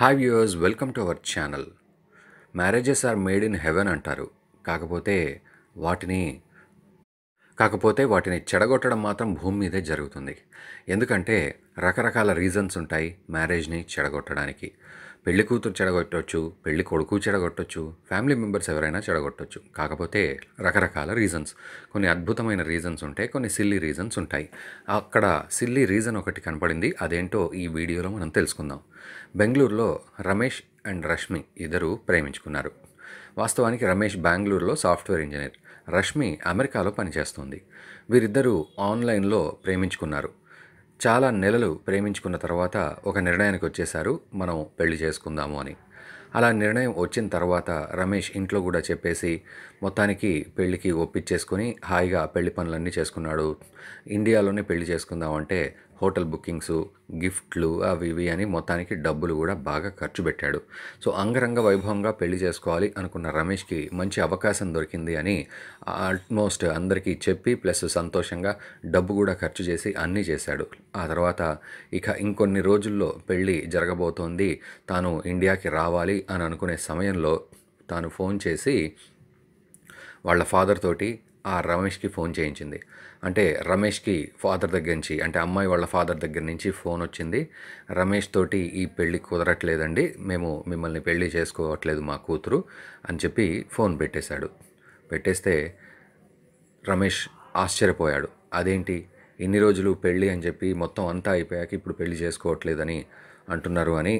hi viewers welcome to our channel marriages are made in heaven అంటారు కాకపోతే వాటిని కాకపోతే వాటిని చెడగొట్టడం మాత్రం భూమి మీదే జరుగుతుంది ఎందుకంటే రకరకాల రీజన్స్ ఉంటాయి మ్యారేజ్ని చెడగొట్టడానికి పెళ్లి కూతురు చెడగొట్టవచ్చు పెళ్లి కొడుకు చెడగొట్టవచ్చు ఫ్యామిలీ మెంబర్స్ ఎవరైనా చెడగొట్టవచ్చు కాకపోతే రకరకాల రీజన్స్ కొన్ని అద్భుతమైన రీజన్స్ ఉంటాయి కొన్ని సిల్లీ రీజన్స్ ఉంటాయి అక్కడ సిల్లీ రీజన్ ఒకటి కనపడింది అదేంటో ఈ వీడియోలో మనం తెలుసుకుందాం బెంగళూరులో రమేష్ అండ్ రష్మి ఇద్దరు ప్రేమించుకున్నారు వాస్తవానికి రమేష్ బెంగళూరులో సాఫ్ట్వేర్ ఇంజనీర్ రష్మి అమెరికాలో పనిచేస్తుంది వీరిద్దరూ ఆన్లైన్లో ప్రేమించుకున్నారు చాలా నెలలు ప్రేమించుకున్న తర్వాత ఒక నిర్ణయానికి వచ్చేశారు మనం పెళ్లి చేసుకుందాము అని అలా నిర్ణయం వచ్చిన తర్వాత రమేష్ ఇంట్లో కూడా చెప్పేసి మొత్తానికి పెళ్లికి ఒప్పించేసుకుని హాయిగా పెళ్లి పనులన్నీ చేసుకున్నాడు ఇండియాలోనే పెళ్లి చేసుకుందాం అంటే హోటల్ బుకింగ్స్ గిఫ్ట్లు అవి ఇవి అని మొత్తానికి డబ్బులు కూడా బాగా ఖర్చు పెట్టాడు సో అంగరంగ వైభవంగా పెళ్లి చేసుకోవాలి అనుకున్న రమేష్కి మంచి అవకాశం దొరికింది అని ఆల్మోస్ట్ అందరికీ చెప్పి ప్లస్ సంతోషంగా డబ్బు కూడా ఖర్చు చేసి అన్నీ చేశాడు ఆ తర్వాత ఇక ఇంకొన్ని రోజుల్లో పెళ్ళి జరగబోతోంది తాను ఇండియాకి రావాలి అని అనుకునే సమయంలో తాను ఫోన్ చేసి వాళ్ళ ఫాదర్ తోటి ఆ రమేష్కి ఫోన్ చేయించింది అంటే రమేష్కి ఫాదర్ దగ్గర నుంచి అంటే అమ్మాయి వాళ్ళ ఫాదర్ దగ్గర నుంచి ఫోన్ వచ్చింది రమేష్ తోటి ఈ పెళ్ళి కుదరట్లేదండి మేము మిమ్మల్ని పెళ్ళి చేసుకోవట్లేదు మా కూతురు అని చెప్పి ఫోన్ పెట్టేశాడు పెట్టేస్తే రమేష్ ఆశ్చర్యపోయాడు అదేంటి ఇన్ని రోజులు పెళ్ళి అని చెప్పి మొత్తం అంతా అయిపోయాక ఇప్పుడు పెళ్ళి చేసుకోవట్లేదని అంటున్నారు అని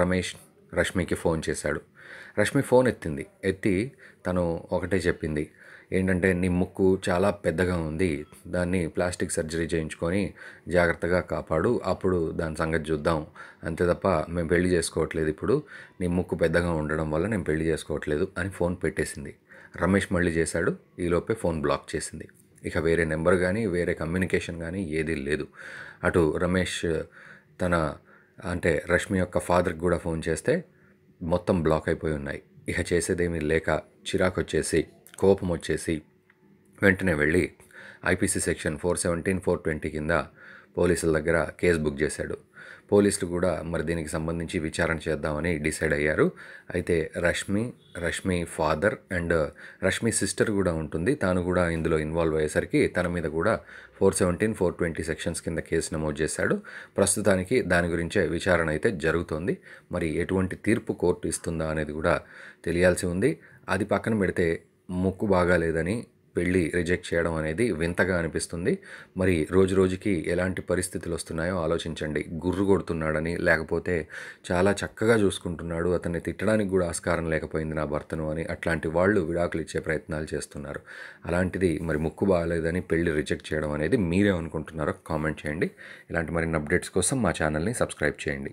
రమేష్ రష్మికి ఫోన్ చేశాడు రష్మి ఫోన్ ఎత్తింది ఎత్తి తను ఒకటే చెప్పింది ఏంటంటే నీ ముక్కు చాలా పెద్దగా ఉంది దాన్ని ప్లాస్టిక్ సర్జరీ చేయించుకొని జాగ్రత్తగా కాపాడు అప్పుడు దాని సంగతి చూద్దాం అంతే తప్ప మేము పెళ్లి చేసుకోవట్లేదు ఇప్పుడు నీ ముక్కు పెద్దగా ఉండడం వల్ల నేను పెళ్లి చేసుకోవట్లేదు అని ఫోన్ పెట్టేసింది రమేష్ మళ్ళీ చేశాడు ఈలోపే ఫోన్ బ్లాక్ చేసింది ఇక వేరే నెంబర్ కానీ వేరే కమ్యూనికేషన్ కానీ ఏదీ లేదు అటు రమేష్ తన అంటే రష్మి యొక్క ఫాదర్కి కూడా ఫోన్ చేస్తే మొత్తం బ్లాక్ అయిపోయి ఉన్నాయి ఇక చేసేదేమీ లేక చిరాకు వచ్చేసి కోపం వచ్చేసి వెంటనే వెళ్ళి IPC section four seventeen four twenty కింద పోలీసుల దగ్గర కేసు బుక్ చేశాడు పోలీసులు కూడా మరి దీనికి సంబంధించి విచారణ చేద్దామని డిసైడ్ అయ్యారు అయితే Rashmi Rashmi father and Rashmi sister కూడా ఉంటుంది తాను కూడా ఇందులో ఇన్వాల్వ్ అయ్యేసరికి తన మీద కూడా four seventeen four twenty sections కింద కేసు నమోదు చేశాడు ప్రస్తుతానికి దాని గురించే విచారణ అయితే జరుగుతోంది మరి ఎటువంటి తీర్పు కోర్టు ఇస్తుందా అనేది కూడా తెలియాల్సి ఉంది అది పక్కన పెడితే ముక్కు బాగాలేదని పెళ్ళి రిజెక్ట్ చేయడం అనేది వింతగా అనిపిస్తుంది మరి రోజు రోజుకి ఎలాంటి పరిస్థితులు వస్తున్నాయో ఆలోచించండి గుర్రు కొడుతున్నాడని లేకపోతే చాలా చక్కగా చూసుకుంటున్నాడు అతన్ని తిట్టడానికి కూడా ఆస్కారం లేకపోయింది నా భర్తను అని అట్లాంటి వాళ్ళు విడాకులు ఇచ్చే ప్రయత్నాలు చేస్తున్నారు అలాంటిది మరి ముక్కు బాగాలేదని పెళ్ళి రిజెక్ట్ చేయడం అనేది మీరే అనుకుంటున్నారో కామెంట్ చేయండి ఇలాంటి మరిన్ని అప్డేట్స్ కోసం మా ఛానల్ని సబ్స్క్రైబ్ చేయండి